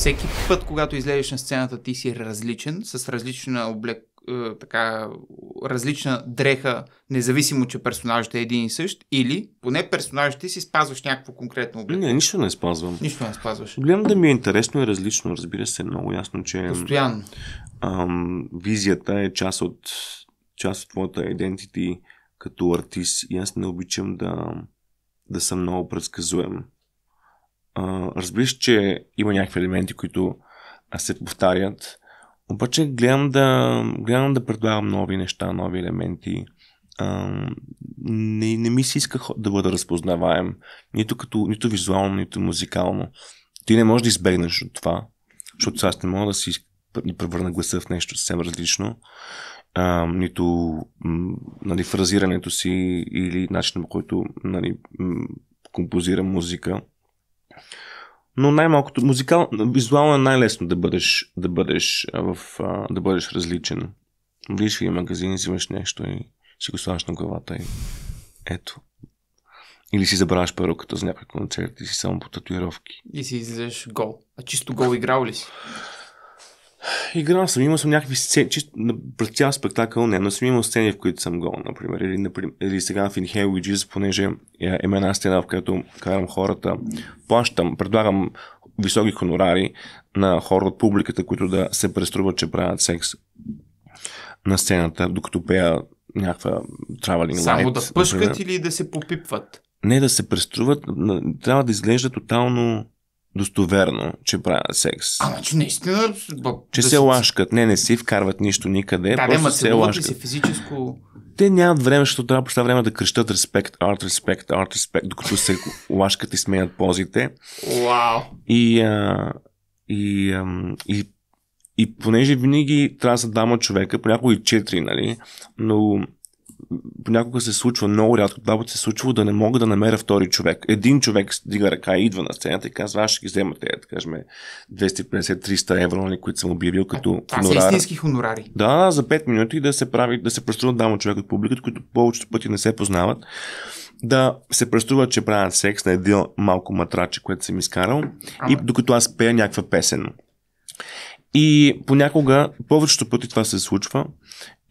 всеки път, когато излезеш на сцената, ти си различен, с различна облек, е, така, различна дреха, независимо, че персонажът е един и същ, или поне персонажът ти си спазваш някакво конкретно облекло. Не, нищо не спазвам. Нищо не спазваш. Гледам да ми е интересно и е различно, разбира се, много ясно, че... Постоянно. Ам, визията е част от, част от твоята идентити като артист и аз не обичам да, да съм много предсказуем разбираш, че има някакви елементи, които се повтарят, обаче гледам да, гледам да предлагам нови неща, нови елементи. А, не, не ми се иска да бъда разпознаваем, нито, като, нито визуално, нито музикално. Ти не можеш да избегнеш от това, защото аз не мога да си превърна гласа в нещо съвсем различно, а, нито нали, фразирането си или начинът по който нали, композирам музика. Но най-малкото, музикал, визуално е най-лесно да бъдеш, да бъдеш, в, да бъдеш различен. Виж в магазин, взимаш нещо и си го славаш на главата и ето. Или си забравяш перуката за някакъв концерт и си само по татуировки. И си излизаш гол. А чисто гол играл ли си? Играл съм, имал съм някакви сцени, чисто, през цял спектакъл не, но съм имал сцени, в които съм гол, например. Или, например, или сега в Inhale Jesus, понеже е, има една стена, в която карам хората, плащам, предлагам високи хонорари на хора от публиката, които да се преструват, че правят секс на сцената, докато пея някаква traveling Само light. Само да пъшкат например. или да се попипват? Не да се преструват, трябва да изглежда тотално достоверно, че правят секс. А, значи наистина... Че да се си... лашкат. Не, не си вкарват нищо никъде. Да, просто се лашкат. Се физическо... Те нямат време, защото трябва по време да крещат респект, арт, респект, арт, респект, докато се лашкат и сменят позите. Вау! И, а, и, а, и, и понеже винаги трябва да са дама човека, понякога и четири, нали, но понякога се случва, много рядко това се е случва, да не мога да намеря втори човек. Един човек дига ръка и идва на сцената и казва, аз ще ги взема те, да кажем, 250-300 евро, нали, които съм обявил като а, хонорар. Това са истински хонорари. Да, за 5 минути да се прави, да се преструват дама човек от публиката, които повечето пъти не се познават. Да се преструват, че правят секс на един малко матраче, което съм изкарал. Ама. И докато аз пея някаква песен. И понякога, повечето пъти това се случва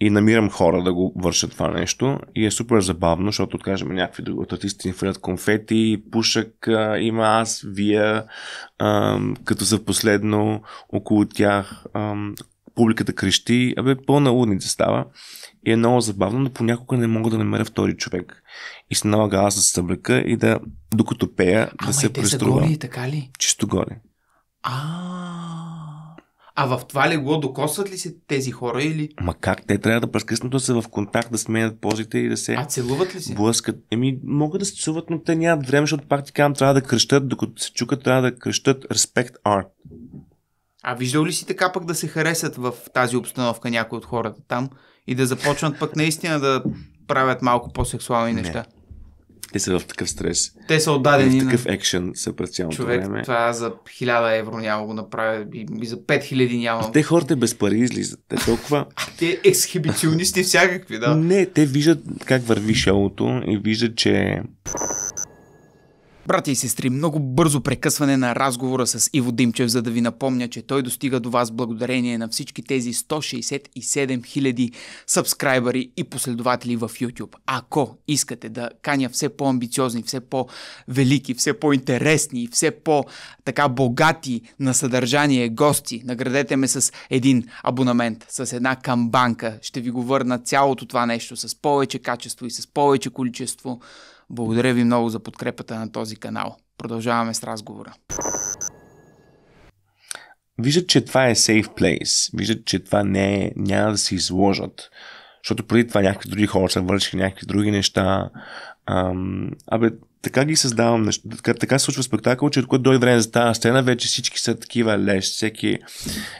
и намирам хора да го вършат това нещо. И е супер забавно, защото, откажем някакви други от артисти инфилят конфети, пушък а, има аз, вие, а, като за последно около тях а, публиката крещи, абе пълна лудница става. И е много забавно, но понякога не мога да намеря втори човек. И се налага аз да се съблека и да, докато пея, Ама да се преструва. Ама и те са голи, така ли? Чисто голи. А, а в това легло докосват ли се тези хора или... Ма как? Те трябва да да са в контакт, да сменят позите и да се... А целуват ли се? Блъскат. Еми, могат да се целуват, но те нямат време, защото пак ти казвам, трябва да кръщат, докато се чукат, трябва да кръщат респект арт. А виждал ли си така пък да се харесат в тази обстановка някои от хората там и да започнат пък наистина да правят малко по-сексуални неща? Не. Те са в такъв стрес. Те са отдадени. В такъв екшен са през цялото човек, време. Това за 1000 евро няма го направя и, и за 5000 няма. А те хората без пари излизат. Те толкова. те ексхибиционисти всякакви, да. Не, те виждат как върви шоуто и виждат, че Брати и сестри, много бързо прекъсване на разговора с Иво Димчев, за да ви напомня, че той достига до вас благодарение на всички тези 167 000 сабскрайбъри и последователи в YouTube. Ако искате да каня все по-амбициозни, все по-велики, все по-интересни, все по-така богати на съдържание гости, наградете ме с един абонамент, с една камбанка. Ще ви го върна цялото това нещо с повече качество и с повече количество благодаря ви много за подкрепата на този канал. Продължаваме с разговора. Виждат, че това е safe place. Виждат, че това не е, няма да се изложат. Защото преди това някакви други хора са вършили някакви други неща. Ам, абе, така ги създавам нещо. Така, така се случва спектакъл, че когато дойде време за тази сцена, вече всички са такива лещ. Всеки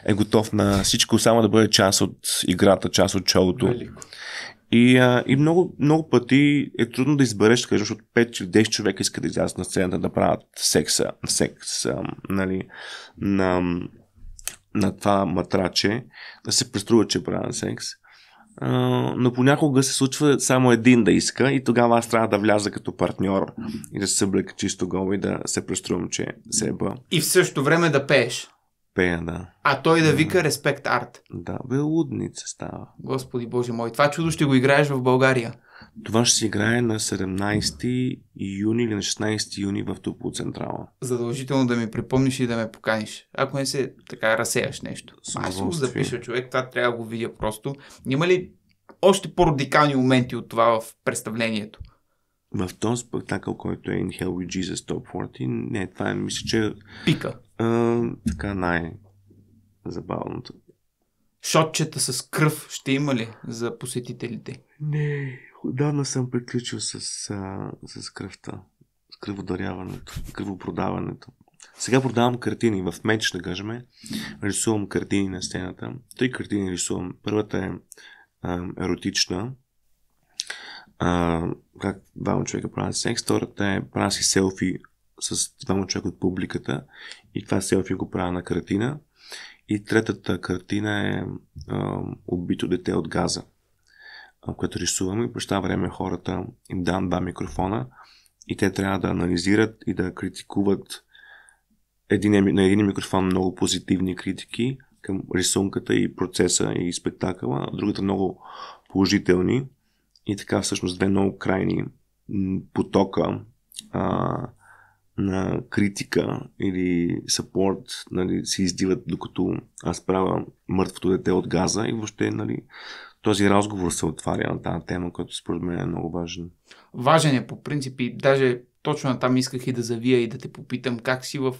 е готов на всичко, само да бъде част от играта, част от шоуто. И, а, и много, много пъти е трудно да избереш, кажеш, защото 5 или 10 човека искат да излязат на сцената да правят секса, секс, а, нали, на, на това матраче, да се преструва, че правят секс. А, но понякога се случва само един да иска и тогава аз трябва да вляза като партньор и да се съблека чисто гол и да се преструвам, че се е И в същото време да пееш пея, да. А той да вика респект арт. Да, бе, лудница става. Господи Боже мой, това чудо ще го играеш в България. Това ще се играе на 17 юни или на 16 юни в Тупо Централа. Задължително да ми припомниш и да ме поканиш. Ако не се така разсеяш нещо. Аз го запиша човек, това трябва да го видя просто. Има ли още по-радикални моменти от това в представлението? В този спектакъл, който е In Hell with Jesus Top 40, не, това е, мисля, че... Пика. А, така най-забавното. Шотчета с кръв ще има ли за посетителите? Не, отдавна съм приключил с, а, с кръвта, с кръводаряването, кръвопродаването. Сега продавам картини в меч, да кажем. Рисувам картини на стената. Три картини рисувам. Първата е а, еротична. А, как двама човека правят секс. Втората е правя си селфи с двама човека от публиката и това селфи го правя на картина. И третата картина е а, убито дете от газа, а, което рисувам и почта време хората им дам два микрофона и те трябва да анализират и да критикуват един, на един микрофон много позитивни критики към рисунката и процеса и спектакъла, а другата много положителни и така всъщност две много крайни потока а, на критика или съпорт, нали, се издиват, докато аз правя мъртвото дете от газа и въобще нали, този разговор се отваря на тази тема, която според мен е много важен. Важен е по принцип и даже точно там исках и да завия и да те попитам как си в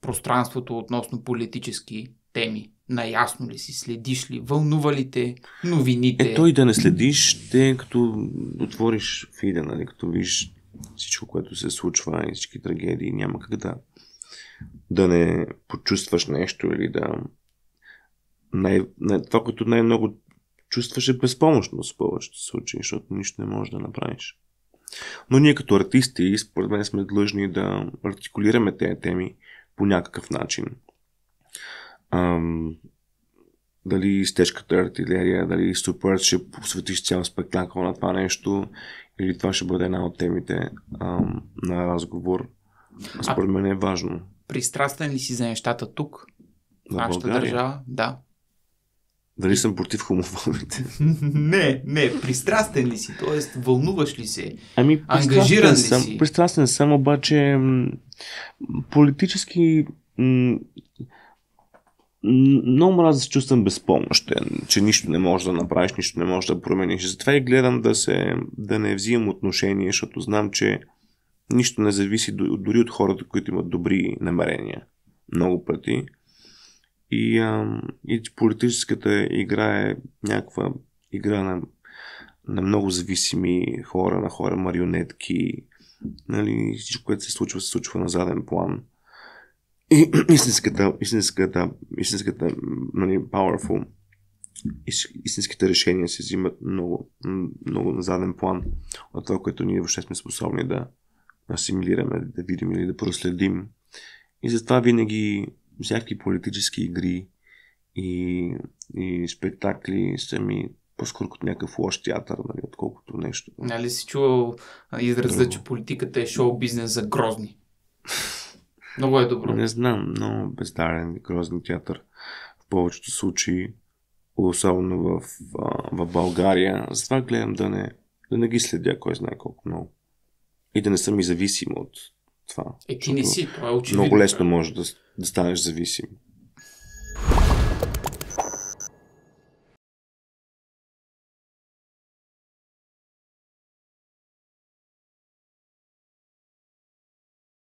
пространството относно политически теми. Наясно ли си, следиш ли, вълнува ли те новините? Е, той да не следиш, те като отвориш фида, нали, като виж всичко, което се случва и всички трагедии, няма как да, да не почувстваш нещо или да... Най, най, това, което най-много чувстваш е безпомощност в повечето случаи, защото нищо не можеш да направиш. Но ние като артисти, според мен сме длъжни да артикулираме тези теми по някакъв начин. Ам, дали с тежката артилерия, дали супер ще посветиш цял спектакъл на това нещо или това ще бъде една от темите а, на разговор. Според мен е важно. Пристрастен ли си за нещата тук? На Нашата държава? Да. Дали съм против хомофобите? не, не. Пристрастен ли си? Тоест, вълнуваш ли се? Ами, Ангажиран съм, си? Пристрастен съм, обаче политически много мраза да се чувствам безпомощен, че нищо не можеш да направиш, нищо не можеш да промениш. Затова и гледам да, се, да не взимам отношение, защото знам, че нищо не зависи дори от хората, които имат добри намерения. Много пъти. И, а, и политическата игра е някаква игра на, на много зависими хора, на хора марионетки. Нали, всичко, което се случва, се случва на заден план и, истинската, истинската, истинската нали, powerful, истинските решения се взимат много, много на заден план от това, което ние въобще сме способни да асимилираме, да видим или да проследим. И затова винаги всякакви политически игри и, и спектакли са ми по-скоро като някакъв лош театър, нали, отколкото нещо. Нали си чувал израза, че политиката е шоу-бизнес за грозни? Много е добро. Не знам, но бездарен, грозен театър. В повечето случаи, особено в, в България, затова гледам да не, да не ги следя, кой знае колко много. И да не съм и зависим от това. Е, ти не си, това е очевидно. Много лесно може да, да станеш зависим.